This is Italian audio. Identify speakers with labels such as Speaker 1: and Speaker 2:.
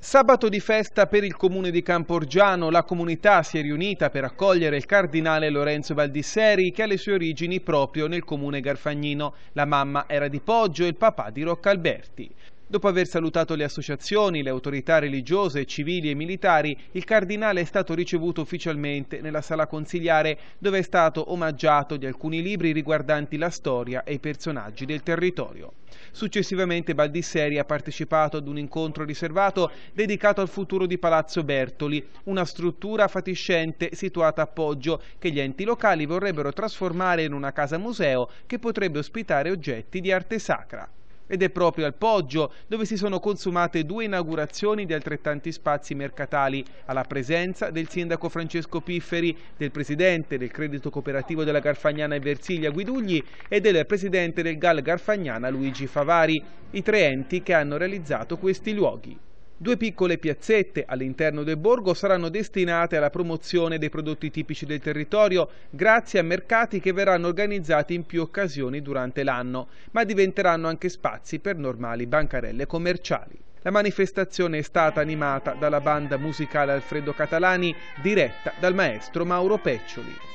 Speaker 1: Sabato di festa per il comune di Camporgiano, la comunità si è riunita per accogliere il cardinale Lorenzo Valdisseri che ha le sue origini proprio nel comune garfagnino. La mamma era di Poggio e il papà di Roccalberti. Dopo aver salutato le associazioni, le autorità religiose, civili e militari, il cardinale è stato ricevuto ufficialmente nella sala consigliare dove è stato omaggiato di alcuni libri riguardanti la storia e i personaggi del territorio. Successivamente Baldisseri ha partecipato ad un incontro riservato dedicato al futuro di Palazzo Bertoli, una struttura fatiscente situata a Poggio che gli enti locali vorrebbero trasformare in una casa museo che potrebbe ospitare oggetti di arte sacra. Ed è proprio al Poggio dove si sono consumate due inaugurazioni di altrettanti spazi mercatali, alla presenza del sindaco Francesco Pifferi, del presidente del Credito Cooperativo della Garfagnana e Versiglia Guidugli e del presidente del Gal Garfagnana Luigi Favari, i tre enti che hanno realizzato questi luoghi. Due piccole piazzette all'interno del borgo saranno destinate alla promozione dei prodotti tipici del territorio grazie a mercati che verranno organizzati in più occasioni durante l'anno, ma diventeranno anche spazi per normali bancarelle commerciali. La manifestazione è stata animata dalla banda musicale Alfredo Catalani, diretta dal maestro Mauro Peccioli.